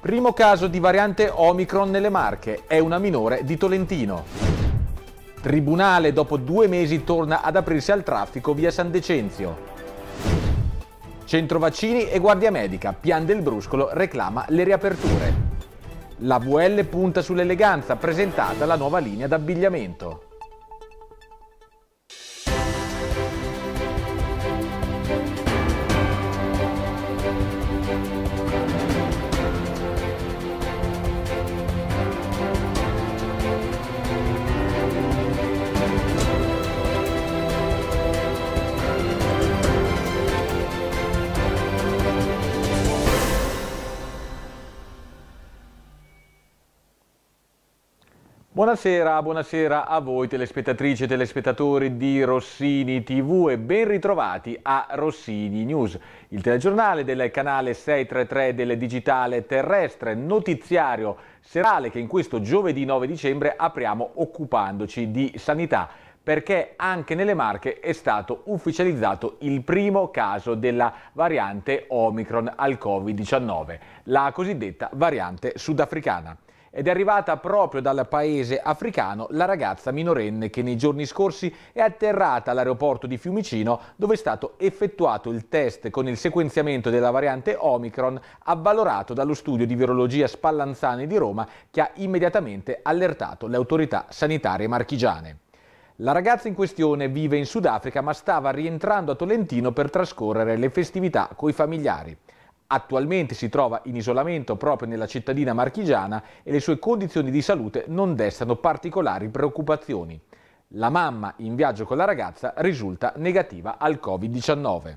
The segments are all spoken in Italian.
Primo caso di variante Omicron nelle Marche, è una minore di Tolentino. Tribunale dopo due mesi torna ad aprirsi al traffico via San Decenzio. Centro vaccini e guardia medica, Pian del Bruscolo reclama le riaperture. La VL punta sull'eleganza, presentata la nuova linea d'abbigliamento. Buonasera, buonasera a voi telespettatrici e telespettatori di Rossini TV e ben ritrovati a Rossini News, il telegiornale del canale 633 del digitale terrestre, notiziario serale che in questo giovedì 9 dicembre apriamo occupandoci di sanità perché anche nelle Marche è stato ufficializzato il primo caso della variante Omicron al Covid-19, la cosiddetta variante sudafricana ed è arrivata proprio dal paese africano la ragazza minorenne che nei giorni scorsi è atterrata all'aeroporto di Fiumicino dove è stato effettuato il test con il sequenziamento della variante Omicron avvalorato dallo studio di virologia Spallanzani di Roma che ha immediatamente allertato le autorità sanitarie marchigiane. La ragazza in questione vive in Sudafrica ma stava rientrando a Tolentino per trascorrere le festività coi familiari. Attualmente si trova in isolamento proprio nella cittadina marchigiana e le sue condizioni di salute non destano particolari preoccupazioni. La mamma in viaggio con la ragazza risulta negativa al Covid-19.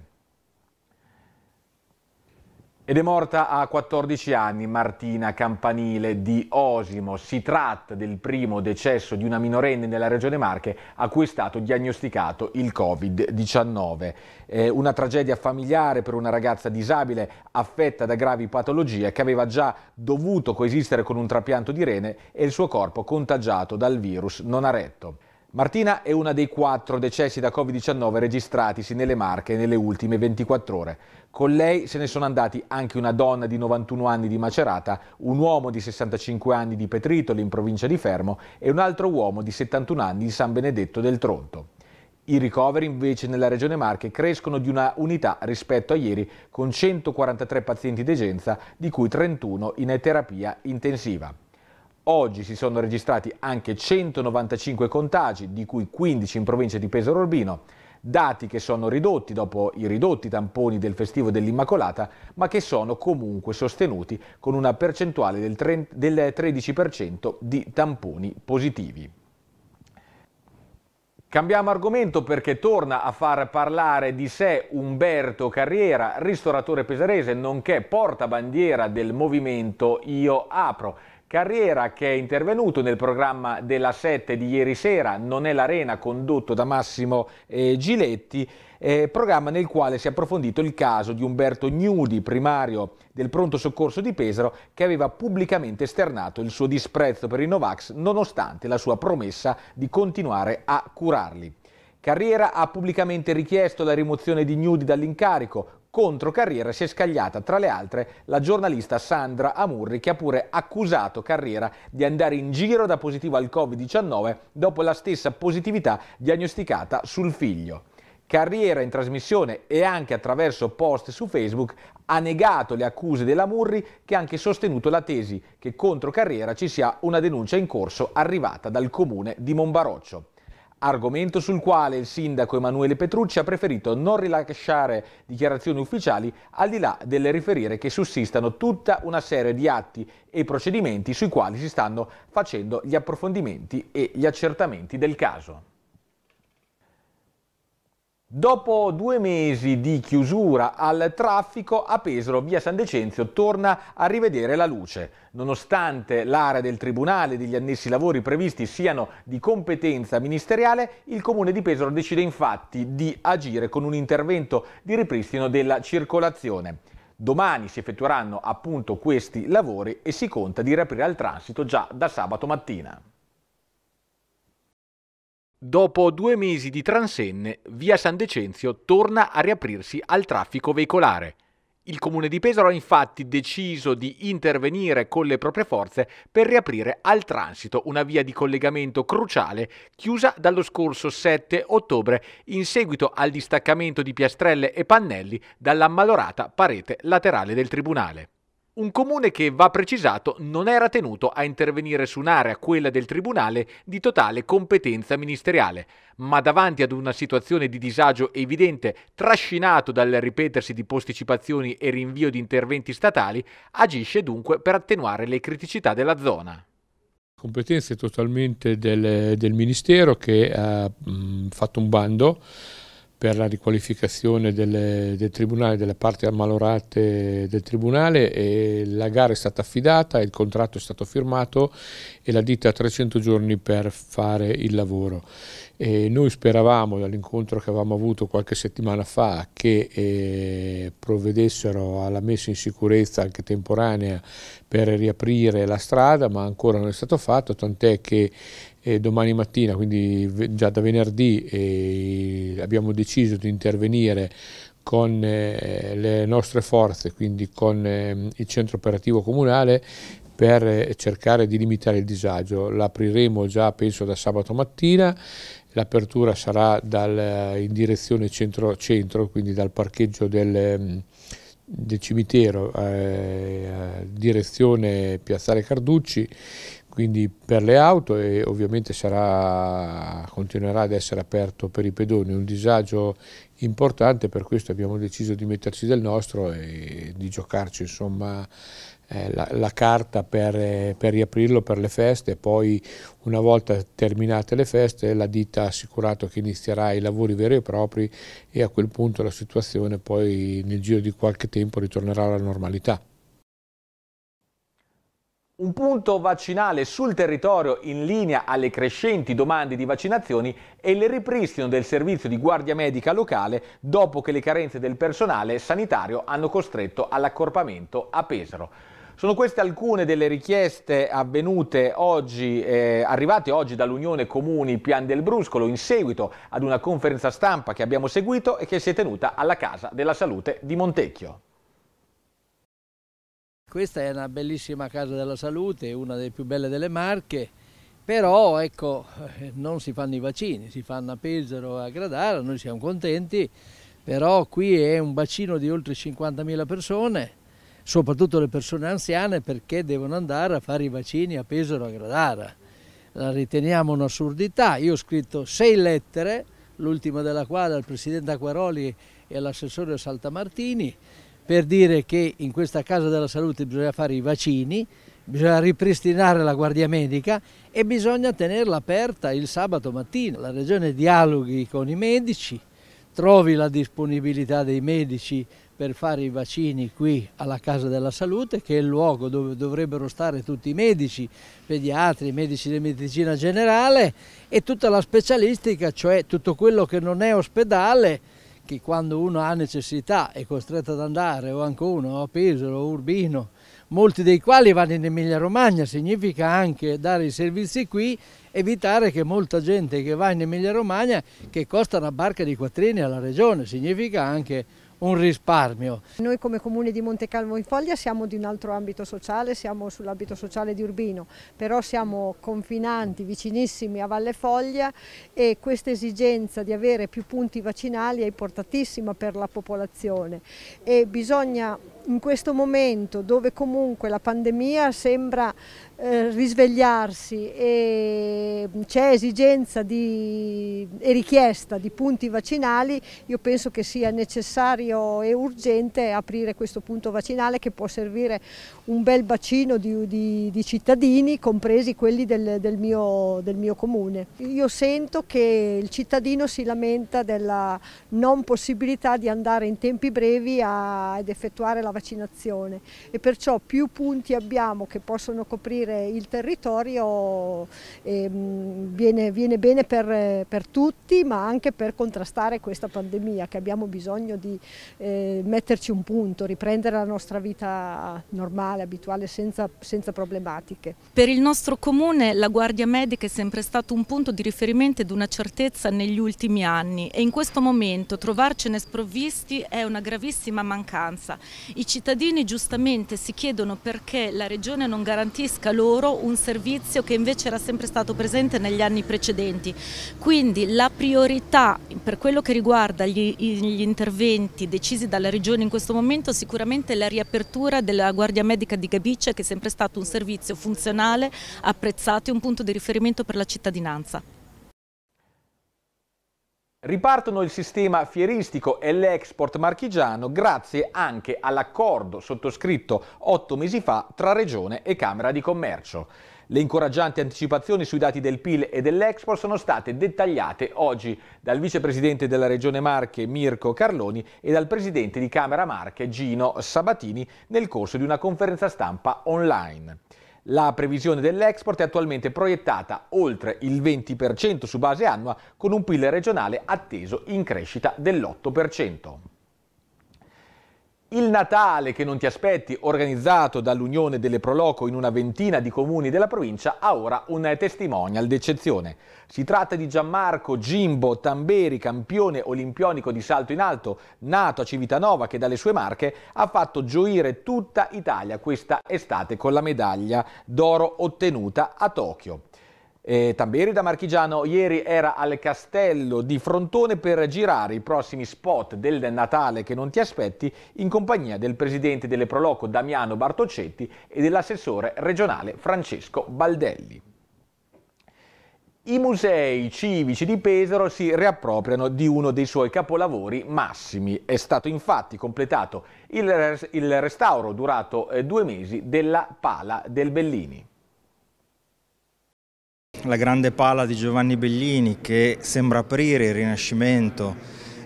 Ed è morta a 14 anni Martina Campanile di Osimo. Si tratta del primo decesso di una minorenne nella regione Marche a cui è stato diagnosticato il Covid-19. Eh, una tragedia familiare per una ragazza disabile affetta da gravi patologie che aveva già dovuto coesistere con un trapianto di rene e il suo corpo contagiato dal virus non ha retto. Martina è una dei quattro decessi da Covid-19 registratisi nelle Marche nelle ultime 24 ore. Con lei se ne sono andati anche una donna di 91 anni di Macerata, un uomo di 65 anni di Petritoli in provincia di Fermo e un altro uomo di 71 anni di San Benedetto del Tronto. I ricoveri invece nella regione Marche crescono di una unità rispetto a ieri con 143 pazienti degenza di cui 31 in terapia intensiva. Oggi si sono registrati anche 195 contagi, di cui 15 in provincia di Pesaro Urbino, dati che sono ridotti dopo i ridotti tamponi del festivo dell'Immacolata, ma che sono comunque sostenuti con una percentuale del 13% di tamponi positivi. Cambiamo argomento perché torna a far parlare di sé Umberto Carriera, ristoratore pesarese, nonché portabandiera del movimento Io Apro. Carriera che è intervenuto nel programma della 7 di ieri sera, Non è l'arena, condotto da Massimo eh, Giletti, eh, programma nel quale si è approfondito il caso di Umberto Gnudi, primario del pronto soccorso di Pesaro, che aveva pubblicamente esternato il suo disprezzo per i Novax nonostante la sua promessa di continuare a curarli. Carriera ha pubblicamente richiesto la rimozione di Gnudi dall'incarico, contro Carriera si è scagliata tra le altre la giornalista Sandra Amurri che ha pure accusato Carriera di andare in giro da positivo al Covid-19 dopo la stessa positività diagnosticata sul figlio. Carriera in trasmissione e anche attraverso post su Facebook ha negato le accuse della Murri che ha anche sostenuto la tesi che contro Carriera ci sia una denuncia in corso arrivata dal comune di Monbaroccio. Argomento sul quale il sindaco Emanuele Petrucci ha preferito non rilasciare dichiarazioni ufficiali al di là delle riferire che sussistano tutta una serie di atti e procedimenti sui quali si stanno facendo gli approfondimenti e gli accertamenti del caso. Dopo due mesi di chiusura al traffico, a Pesaro via San Decenzio torna a rivedere la luce. Nonostante l'area del Tribunale e degli annessi lavori previsti siano di competenza ministeriale, il Comune di Pesaro decide infatti di agire con un intervento di ripristino della circolazione. Domani si effettueranno appunto questi lavori e si conta di riaprire al transito già da sabato mattina. Dopo due mesi di transenne, via San Decenzio torna a riaprirsi al traffico veicolare. Il comune di Pesaro ha infatti deciso di intervenire con le proprie forze per riaprire al transito una via di collegamento cruciale chiusa dallo scorso 7 ottobre in seguito al distaccamento di piastrelle e pannelli dalla malorata parete laterale del tribunale. Un comune che, va precisato, non era tenuto a intervenire su un'area, quella del Tribunale, di totale competenza ministeriale, ma davanti ad una situazione di disagio evidente, trascinato dal ripetersi di posticipazioni e rinvio di interventi statali, agisce dunque per attenuare le criticità della zona competenze totalmente del, del Ministero che ha mh, fatto un bando per la riqualificazione delle, del Tribunale, delle parti ammalorate del Tribunale e la gara è stata affidata, il contratto è stato firmato e la ditta ha 300 giorni per fare il lavoro. E noi speravamo dall'incontro che avevamo avuto qualche settimana fa che eh, provvedessero alla messa in sicurezza anche temporanea per riaprire la strada, ma ancora non è stato fatto, tant'è che domani mattina, quindi già da venerdì abbiamo deciso di intervenire con eh, le nostre forze, quindi con ehm, il centro operativo comunale per eh, cercare di limitare il disagio. L'apriremo già penso da sabato mattina, l'apertura sarà dal, eh, in direzione centro-centro, quindi dal parcheggio del ehm, del cimitero eh, direzione Piazzale Carducci quindi per le auto e ovviamente sarà, continuerà ad essere aperto per i pedoni, un disagio importante, per questo abbiamo deciso di metterci del nostro e di giocarci insomma, eh, la, la, carta per, per, riaprirlo per le feste, poi una volta terminate le feste la ditta ha assicurato che inizierà i lavori veri e propri e a quel punto la situazione poi nel giro di qualche tempo ritornerà alla normalità un punto vaccinale sul territorio in linea alle crescenti domande di vaccinazioni e il ripristino del servizio di guardia medica locale dopo che le carenze del personale sanitario hanno costretto all'accorpamento a Pesaro. Sono queste alcune delle richieste oggi, eh, arrivate oggi dall'Unione Comuni Pian del Bruscolo in seguito ad una conferenza stampa che abbiamo seguito e che si è tenuta alla Casa della Salute di Montecchio. Questa è una bellissima casa della salute, una delle più belle delle Marche, però ecco, eh, non si fanno i vaccini, si fanno a Pesaro a Gradara, noi siamo contenti, però qui è un bacino di oltre 50.000 persone, soprattutto le persone anziane perché devono andare a fare i vaccini a Pesaro a Gradara. La riteniamo un'assurdità, io ho scritto sei lettere, l'ultima della quale al Presidente Acquaroli e all'assessore Saltamartini, per dire che in questa Casa della Salute bisogna fare i vaccini, bisogna ripristinare la guardia medica e bisogna tenerla aperta il sabato mattina. La Regione dialoghi con i medici, trovi la disponibilità dei medici per fare i vaccini qui alla Casa della Salute, che è il luogo dove dovrebbero stare tutti i medici, pediatri, medici di medicina generale e tutta la specialistica, cioè tutto quello che non è ospedale che quando uno ha necessità è costretto ad andare o anche uno a Pesaro o Urbino, molti dei quali vanno in Emilia Romagna, significa anche dare i servizi qui, evitare che molta gente che va in Emilia Romagna che costa una barca di quattrini alla regione, significa anche un risparmio. Noi come Comune di Monte Calvo in Foglia siamo di un altro ambito sociale, siamo sull'ambito sociale di Urbino, però siamo confinanti, vicinissimi a Valle Foglia e questa esigenza di avere più punti vaccinali è importantissima per la popolazione e bisogna in questo momento dove comunque la pandemia sembra eh, risvegliarsi e c'è esigenza di, e richiesta di punti vaccinali, io penso che sia necessario e urgente aprire questo punto vaccinale che può servire un bel bacino di, di, di cittadini, compresi quelli del, del, mio, del mio comune. Io sento che il cittadino si lamenta della non possibilità di andare in tempi brevi a, ad effettuare la la vaccinazione e perciò più punti abbiamo che possono coprire il territorio ehm, viene, viene, bene per, per, tutti ma anche per contrastare questa pandemia che abbiamo bisogno di eh, metterci un punto, riprendere la nostra vita normale, abituale, senza, senza problematiche. Per il nostro comune la Guardia Medica è sempre stato un punto di riferimento ed una certezza negli ultimi anni e in questo momento trovarcene sprovvisti è una gravissima mancanza. I cittadini giustamente si chiedono perché la Regione non garantisca loro un servizio che invece era sempre stato presente negli anni precedenti. Quindi la priorità per quello che riguarda gli, gli interventi decisi dalla Regione in questo momento sicuramente è la riapertura della Guardia Medica di Gabice che è sempre stato un servizio funzionale, apprezzato e un punto di riferimento per la cittadinanza. Ripartono il sistema fieristico e l'export marchigiano grazie anche all'accordo sottoscritto otto mesi fa tra Regione e Camera di Commercio. Le incoraggianti anticipazioni sui dati del PIL e dell'Export sono state dettagliate oggi dal vicepresidente della Regione Marche Mirko Carloni e dal presidente di Camera Marche Gino Sabatini nel corso di una conferenza stampa online. La previsione dell'export è attualmente proiettata oltre il 20% su base annua con un PIL regionale atteso in crescita dell'8%. Il Natale che non ti aspetti, organizzato dall'Unione delle Proloco in una ventina di comuni della provincia, ha ora un testimonial d'eccezione. Si tratta di Gianmarco Gimbo Tamberi, campione olimpionico di salto in alto, nato a Civitanova, che dalle sue marche ha fatto gioire tutta Italia questa estate con la medaglia d'oro ottenuta a Tokyo. E Tamberi da Marchigiano ieri era al castello di Frontone per girare i prossimi spot del Natale che non ti aspetti in compagnia del presidente delle Proloco Damiano Bartoccetti e dell'assessore regionale Francesco Baldelli. I musei civici di Pesaro si riappropriano di uno dei suoi capolavori massimi. È stato infatti completato il, il restauro durato eh, due mesi della Pala del Bellini la grande pala di Giovanni Bellini che sembra aprire il Rinascimento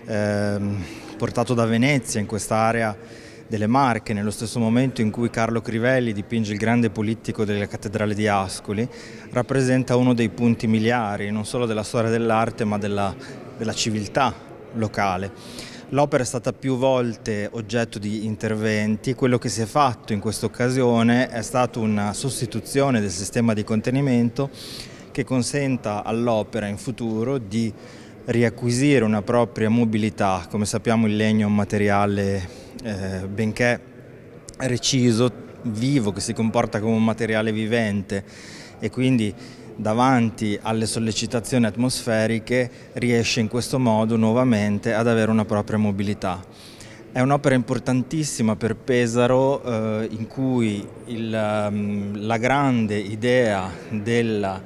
eh, portato da Venezia in quest'area delle Marche, nello stesso momento in cui Carlo Crivelli dipinge il grande politico della cattedrale di Ascoli, rappresenta uno dei punti miliari non solo della storia dell'arte ma della, della civiltà locale. L'opera è stata più volte oggetto di interventi, quello che si è fatto in questa occasione è stata una sostituzione del sistema di contenimento che consenta all'opera in futuro di riacquisire una propria mobilità. Come sappiamo il legno è un materiale eh, benché reciso, vivo, che si comporta come un materiale vivente e quindi davanti alle sollecitazioni atmosferiche riesce in questo modo nuovamente ad avere una propria mobilità. È un'opera importantissima per Pesaro eh, in cui il, mm, la grande idea della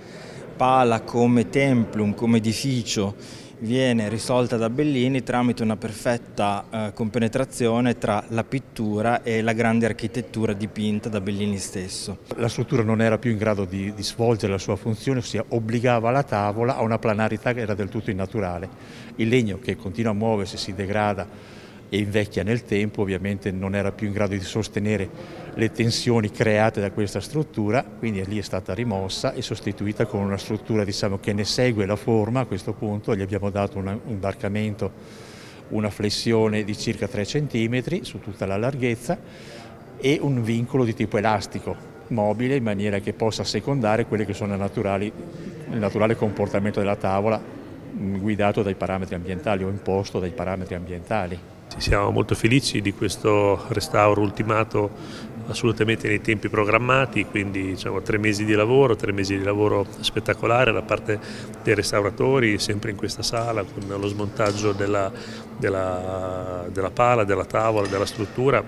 Pala come templum, come edificio viene risolta da Bellini tramite una perfetta eh, compenetrazione tra la pittura e la grande architettura dipinta da Bellini stesso. La struttura non era più in grado di, di svolgere la sua funzione, ossia obbligava la tavola a una planarità che era del tutto innaturale. Il legno che continua a muoversi, si degrada, e invecchia nel tempo, ovviamente non era più in grado di sostenere le tensioni create da questa struttura, quindi lì è stata rimossa e sostituita con una struttura diciamo, che ne segue la forma a questo punto, gli abbiamo dato un imbarcamento, una flessione di circa 3 cm su tutta la larghezza e un vincolo di tipo elastico mobile in maniera che possa secondare quelle che sono naturali, il naturale comportamento della tavola mm, guidato dai parametri ambientali o imposto dai parametri ambientali. Siamo molto felici di questo restauro ultimato assolutamente nei tempi programmati, quindi diciamo, tre mesi di lavoro, tre mesi di lavoro spettacolare da parte dei restauratori, sempre in questa sala con lo smontaggio della, della, della pala, della tavola, della struttura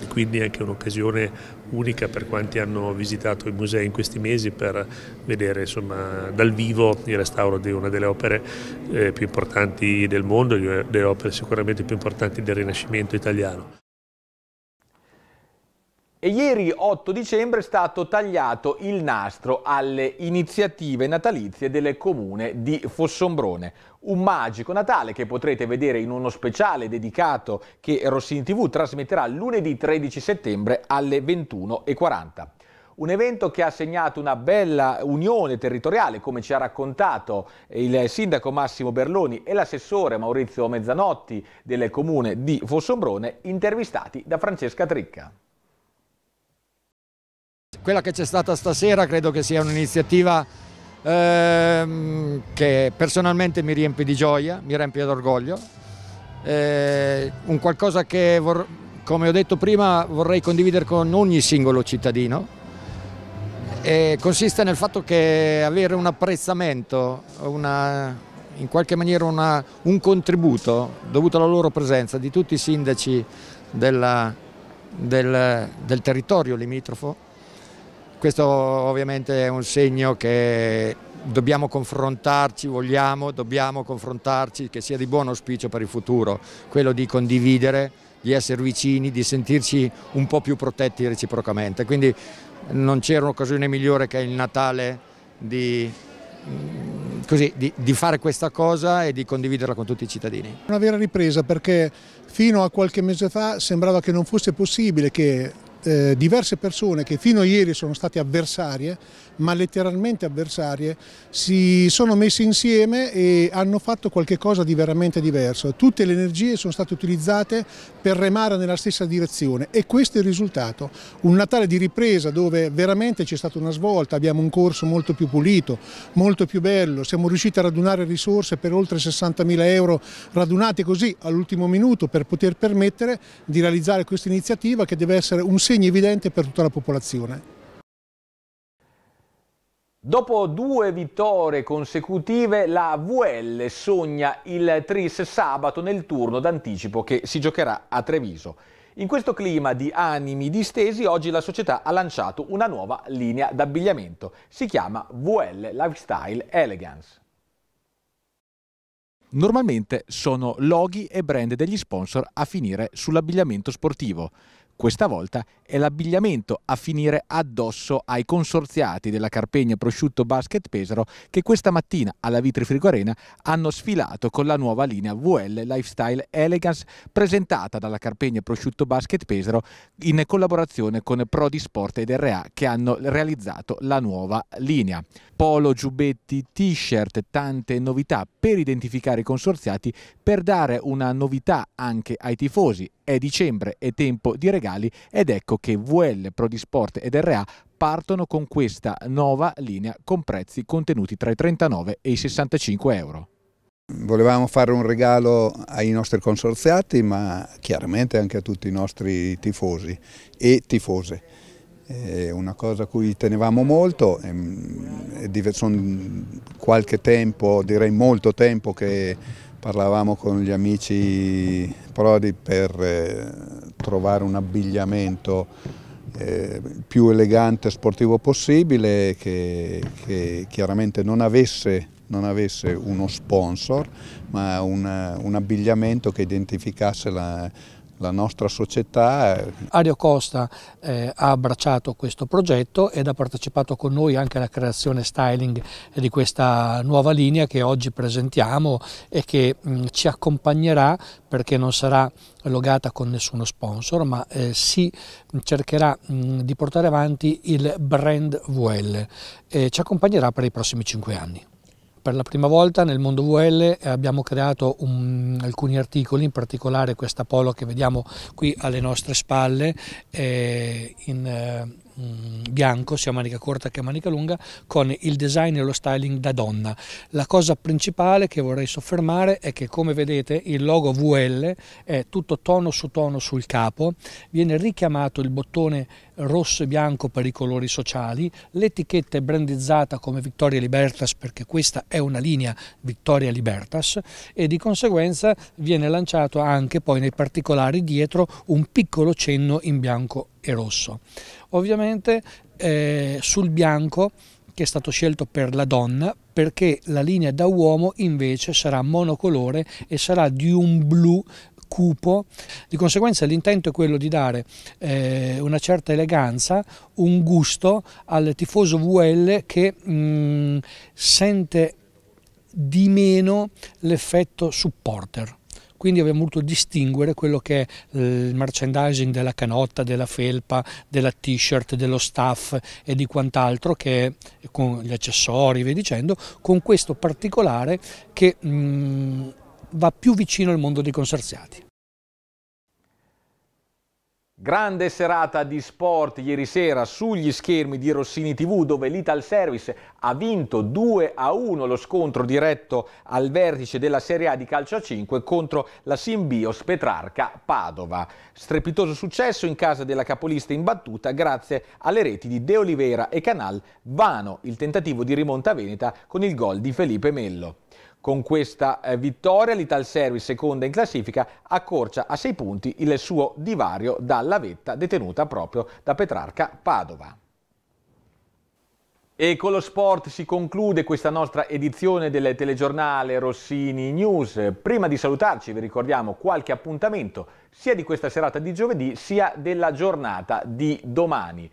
e quindi è anche un'occasione unica per quanti hanno visitato i musei in questi mesi per vedere insomma, dal vivo il restauro di una delle opere eh, più importanti del mondo, delle opere sicuramente più importanti del Rinascimento italiano. E ieri 8 dicembre è stato tagliato il nastro alle iniziative natalizie del comune di Fossombrone. Un magico Natale che potrete vedere in uno speciale dedicato che Rossini TV trasmetterà lunedì 13 settembre alle 21.40. Un evento che ha segnato una bella unione territoriale, come ci ha raccontato il sindaco Massimo Berloni e l'assessore Maurizio Mezzanotti del comune di Fossombrone, intervistati da Francesca Tricca. Quella che c'è stata stasera credo che sia un'iniziativa ehm, che personalmente mi riempie di gioia, mi riempie d'orgoglio, eh, un qualcosa che come ho detto prima vorrei condividere con ogni singolo cittadino e consiste nel fatto che avere un apprezzamento, una, in qualche maniera una, un contributo dovuto alla loro presenza di tutti i sindaci della, del, del territorio limitrofo questo ovviamente è un segno che dobbiamo confrontarci, vogliamo, dobbiamo confrontarci, che sia di buon auspicio per il futuro, quello di condividere, di essere vicini, di sentirci un po' più protetti reciprocamente. Quindi non c'era un'occasione migliore che il Natale di, mm, così, di, di fare questa cosa e di condividerla con tutti i cittadini. Una vera ripresa perché fino a qualche mese fa sembrava che non fosse possibile che eh, diverse persone che fino a ieri sono state avversarie, ma letteralmente avversarie, si sono messe insieme e hanno fatto qualcosa di veramente diverso. Tutte le energie sono state utilizzate per remare nella stessa direzione e questo è il risultato. Un Natale di ripresa dove veramente c'è stata una svolta, abbiamo un corso molto più pulito, molto più bello, siamo riusciti a radunare risorse per oltre 60.000 euro radunate così all'ultimo minuto per poter permettere di realizzare questa iniziativa che deve essere un segno segno evidente per tutta la popolazione. Dopo due vittorie consecutive, la VL sogna il Tris sabato nel turno d'anticipo che si giocherà a Treviso. In questo clima di animi distesi, oggi la società ha lanciato una nuova linea d'abbigliamento. Si chiama VL Lifestyle Elegance. Normalmente sono loghi e brand degli sponsor a finire sull'abbigliamento sportivo. Questa volta è l'abbigliamento a finire addosso ai consorziati della Carpegna Prosciutto Basket Pesaro che questa mattina alla Vitri Arena hanno sfilato con la nuova linea VL Lifestyle Elegance presentata dalla Carpegna Prosciutto Basket Pesaro in collaborazione con Prodi Sport ed RA che hanno realizzato la nuova linea. Polo, giubbetti, t-shirt, tante novità per identificare i consorziati per dare una novità anche ai tifosi è dicembre, è tempo di regali ed ecco che VL, Prodisport ed RA partono con questa nuova linea con prezzi contenuti tra i 39 e i 65 euro. Volevamo fare un regalo ai nostri consorziati ma chiaramente anche a tutti i nostri tifosi e tifose. È una cosa a cui tenevamo molto, ehm, sono qualche tempo, direi molto tempo che parlavamo con gli amici Prodi per eh, trovare un abbigliamento eh, più elegante e sportivo possibile che, che chiaramente non avesse, non avesse, uno sponsor ma una, un abbigliamento che identificasse la, la nostra società. Ario Costa eh, ha abbracciato questo progetto ed ha partecipato con noi anche alla creazione styling di questa nuova linea che oggi presentiamo e che mh, mm, ci accompagnerà perché non sarà logata con nessuno sponsor, ma eh, si cercherà mh, mm, di portare avanti il brand VL. e eh, ci accompagnerà per i prossimi cinque anni. Per la prima volta nel mondo VL abbiamo creato un, alcuni articoli, in particolare questa polo che vediamo qui alle nostre spalle, eh, in, eh, Mm, bianco, sia manica corta che manica lunga, con il design e lo styling da donna. La cosa principale che vorrei soffermare è che come vedete il logo VL è tutto tono su tono sul capo, viene richiamato il bottone rosso e bianco per i colori sociali, l'etichetta è brandizzata come Victoria Libertas perché questa è una linea Victoria Libertas e di conseguenza viene lanciato anche poi nei particolari dietro un piccolo cenno in bianco e rosso. Ovviamente eh, sul bianco che è stato scelto per la donna perché la linea da uomo invece sarà monocolore e sarà di un blu cupo, di conseguenza l'intento è quello di dare eh, una certa eleganza, un gusto al tifoso VL che mh, mm, sente di meno l'effetto supporter. Quindi abbiamo voluto distinguere quello che è eh, il merchandising della canotta, della felpa, della t-shirt, dello staff e di quant'altro che con gli accessori, via dicendo, con questo particolare che mh, mm, va più vicino al mondo dei consorziati. Grande serata di sport ieri sera sugli schermi di Rossini TV dove l'Ital Service ha vinto 2 a 1 lo scontro diretto al vertice della Serie A di calcio a 5 contro la Simbios Petrarca Padova. Strepitoso successo in casa della capolista imbattuta grazie alle reti di De Oliveira e Canal, vano il tentativo di rimonta veneta con il gol di Felipe Mello. Con questa eh, vittoria l'Ital Service, seconda in classifica, accorcia a 6 punti il suo divario dalla vetta detenuta proprio da Petrarca Padova. E con lo sport si conclude questa nostra edizione del telegiornale Rossini News. Prima di salutarci vi ricordiamo qualche appuntamento sia di questa serata di giovedì sia della giornata di domani.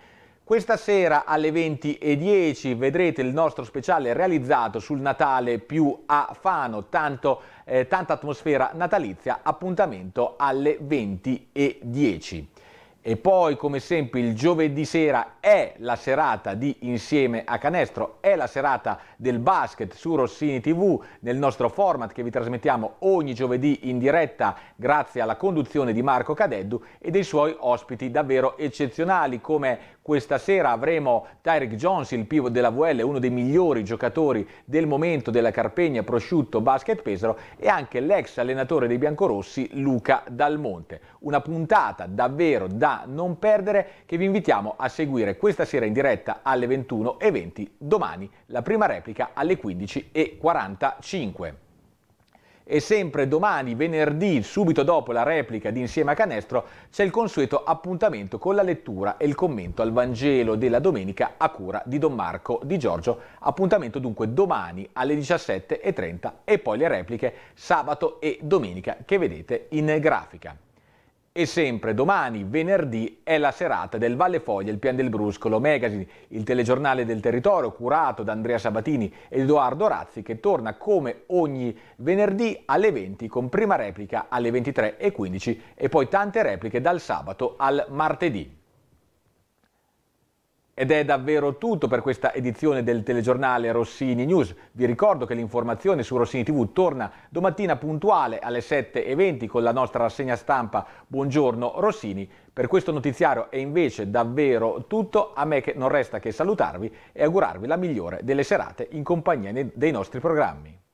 Questa sera alle 20.10 vedrete il nostro speciale realizzato sul Natale più a Fano, tanto, eh, tanta atmosfera natalizia, appuntamento alle 20.10. E poi come sempre il giovedì sera è la serata di Insieme a Canestro, è la serata di del basket su Rossini TV nel nostro format che vi trasmettiamo ogni giovedì in diretta grazie alla conduzione di Marco Cadeddu e dei suoi ospiti davvero eccezionali come questa sera avremo Tyric Jones, il pivot della VL, uno dei migliori giocatori del momento della Carpegna Prosciutto Basket Pesaro e anche l'ex allenatore dei biancorossi Luca Dalmonte. Una puntata davvero da non perdere che vi invitiamo a seguire questa sera in diretta alle 21.20, domani la prima replica applica alle 15.45. E sempre domani, venerdì, subito dopo la replica di Insieme a Canestro, c'è il consueto appuntamento con la lettura e il commento al Vangelo della domenica a cura di Don Marco Di Giorgio. Appuntamento dunque domani alle 17.30 e poi le repliche sabato e domenica che vedete in grafica. E sempre domani, venerdì, è la serata del Valle Foglia, il Pian del Bruscolo Magazine, il telegiornale del territorio curato da Andrea Sabatini e Edoardo Razzi che torna come ogni venerdì alle 20 con prima replica alle 23.15 e poi tante repliche dal sabato al martedì. Ed è davvero tutto per questa edizione del telegiornale Rossini News. Vi ricordo che l'informazione su Rossini TV torna domattina puntuale alle 7.20 con la nostra rassegna stampa Buongiorno Rossini. Per questo notiziario è invece davvero tutto. A me che non resta che salutarvi e augurarvi la migliore delle serate in compagnia dei nostri programmi.